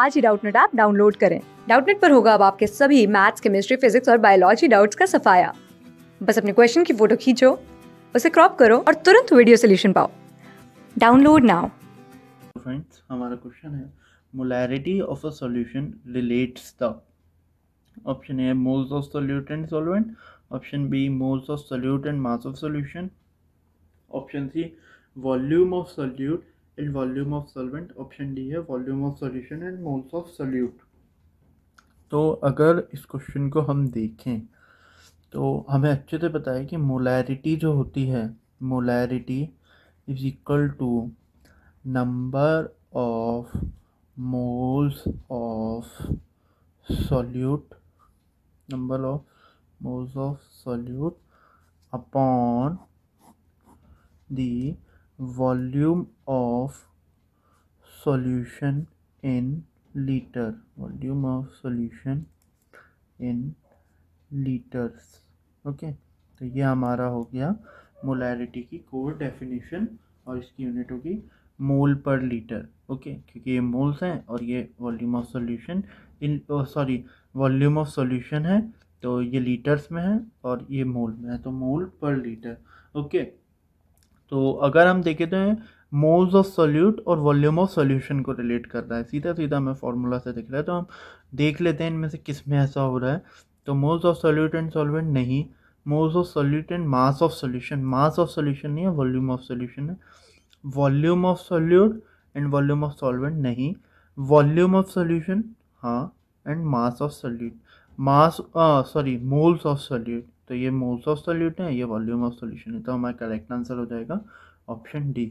आज ही Doubtnut app download करें डाउटनेट पर होगा अब आपके सभी मैथ्स केमिस्ट्री फिजिक्स और बायोलॉजी डाउट्स का सफाया बस अपने क्वेश्चन की फोटो खींचो उसे क्रॉप करो और तुरंत वीडियो सोल्यूशन पाओ डाउनलोड नाउ फ्रेंड्स हमारा क्वेश्चन है molarity of a solution relates the option A moles of solute and solvent option B moles of solute and mass of solution option C volume of solute in volume of solvent option D है volume of solution and moles of solute तो अगर इस question को हम देखें तो हमें अच्छे से पता है कि मोलैरिटी जो होती है molarity is equal to number of moles of solute number of moles of solute upon the volume of of solution in liter volume of solution in liters okay okay? तो ये हमारा हो गया मोलैरिटी की core definition और इसकी unit होगी मोल पर लीटर ओके क्योंकि ये मोल्स हैं और ये volume of solution in sorry volume of solution है तो ये लीटर्स में है और ये मोल में है तो मोल पर लीटर ओके तो अगर हम देखें तो मोल्स ऑफ सोल्यूट और वॉल्यूम ऑफ सोल्यूशन को रिलेट कर रहा है सीधा सीधा हमें फार्मूला से दिख रहा है तो हम देख लेते हैं इनमें से किस में ऐसा हो रहा है तो moles of solute and solvent नहीं moles of solute and mass of solution mass of solution नहीं है वॉल्यूम ऑफ सोल्यूशन है volume of solute and volume of solvent नहीं वॉल्यूम ऑफ सोल्यूशन हाँ and mass of solute mass sorry moles of solute तो ये moles of solute है ये volume of solution है तो हमारा करेक्ट आंसर हो जाएगा ऑप्शन डी